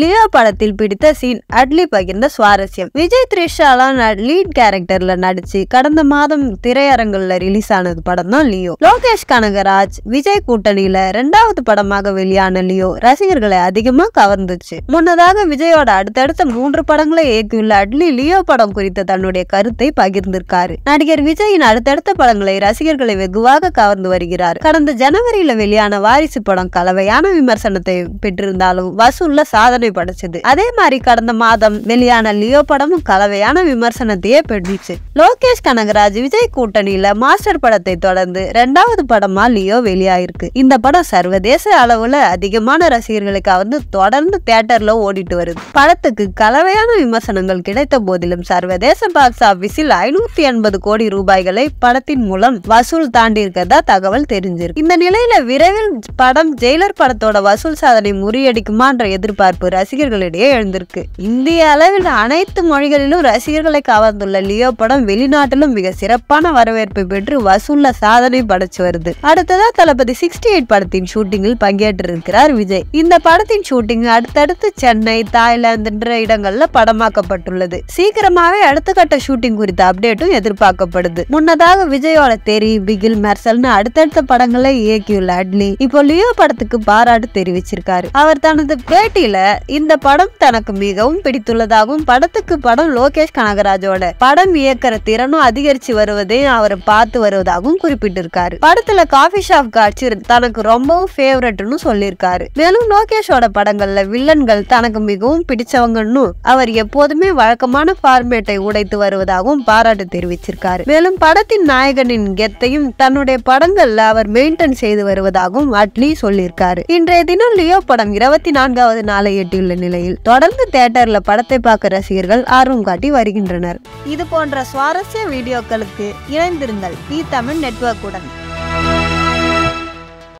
Leo படத்தில் பிடித்த scene Atlee பகிர்ந்த சுவாரஸ்யம் விஜய் த்ரிஷாலான் லீட் கேரக்டர்ல நடிச்சு கடந்த மாதம் திரையரங்குல ரிலீஸ் ஆனது படம் தான் லியோ லோகேஷ் கனகராஜ் விஜய் கூட்டணியில ரெண்டாவது படமாக வெளியான லியோ ரசிகர்களை அதிகமா கவர்ந்துச்சு முன்னதாக விஜயோட அடுத்தடுத்த மூன்று படங்களை இயக்கியுள்ள அட்லி லியோ படம் குறித்த தன்னுடைய கருத்தை பகிர்ந்திருக்காரு நடிகர் விஜயின் அடுத்தடுத்த படங்களை ரசிகர்களை வெகுவாக கவர்ந்து வருகிறார் கடந்த ஜனவரியில வெளியான வாரிசு படம் கலவையான விமர்சனத்தை பெற்றிருந்தாலும் வசூல்ல சாதனை சாதனை படைச்சது அதே மாதிரி கடந்த மாதம் வெளியான லியோ படமும் கலவையான விமர்சனத்தையே பெற்றுச்சு லோகேஷ் கனகராஜ் விஜய் கூட்டணியில மாஸ்டர் படத்தை தொடர்ந்து இரண்டாவது படமா லியோ வெளியாயிருக்கு இந்த படம் சர்வதேச அளவுல அதிகமான ரசிகர்களுக்கு வந்து தொடர்ந்து தியேட்டர்ல ஓடிட்டு வருது படத்துக்கு கலவையான விமர்சனங்கள் கிடைத்த போதிலும் சர்வதேச பாக்ஸ் ஆபீஸில் ஐநூத்தி எண்பது கோடி ரூபாய்களை படத்தின் மூலம் வசூல் தாண்டி இருக்கிறதா தகவல் தெரிஞ்சிருக்கு இந்த நிலையில விரைவில் படம் ஜெயிலர் படத்தோட வசூல் சாதனை முறியடிக்குமான்ற எதிர்பார்ப்பு ரசிகர்களிடையே எழுந்திருக்கு இந்திய அளவில் அனைத்து மொழிகளிலும் ரசிகர்களை கவர்ந்துள்ள லியோ படம் வெளிநாட்டிலும் மிக சிறப்பான வரவேற்பை பெற்று வசூல்ல சாதனை படைச்சு வருது அடுத்ததா தளபதி சிக்ஸ்டி எயிட் படத்தின் ஷூட்டிங்கில் பங்கேற்றிருக்கிறார் விஜய் இந்த படத்தின் ஷூட்டிங் அடுத்தடுத்து சென்னை தாய்லாந்து என்ற இடங்கள்ல படமாக்கப்பட்டுள்ளது சீக்கிரமாவே அடுத்த கட்ட ஷூட்டிங் குறித்த அப்டேட்டும் எதிர்பார்க்கப்படுது முன்னதாக விஜயோட தெரி பிகில் மெர்சல்னு அடுத்தடுத்த படங்களை இயக்கியுள்ள அட்லி இப்போ லியோ படத்துக்கு பாராட்டு தெரிவிச்சிருக்காரு அவர் தனது பேட்டியில இந்த படம் தனக்கு மிகவும் பிடித்துள்ளதாகவும் படத்துக்கு படம் லோகேஷ் கனகராஜோட படம் இயக்கிற திறனும் அதிகரிச்சு வருவதை அவர் பார்த்து வருவதாகவும் குறிப்பிட்டிருக்காரு படத்துல காஃபி ஷாப் காட்சி தனக்கு ரொம்பவும் ஃபேவரட்னு சொல்லியிருக்காரு மேலும் லோகேஷோட படங்கள்ல வில்லன்கள் தனக்கு மிகவும் பிடிச்சவங்கன்னு அவர் எப்போதுமே வழக்கமான ஃபார்மேட்டை உடைத்து வருவதாகவும் பாராட்டு தெரிவிச்சிருக்காரு மேலும் படத்தின் நாயகனின் கெத்தையும் தன்னுடைய படங்கள்ல அவர் மெயின்டைன் செய்து வருவதாகவும் அட்லி சொல்லியிருக்காரு இன்றைய தினம் லியோ படம் இருபத்தி நான்காவது நாளை எட்டு காட்டியுள்ள நிலையில் தொடர்ந்து தியேட்டர்ல படத்தை பார்க்க ரசிகர்கள் ஆர்வம் காட்டி வருகின்றனர் இது போன்ற சுவாரஸ்ய வீடியோக்களுக்கு இணைந்திருங்கள் தி தமிழ் நெட்வொர்க்குடன்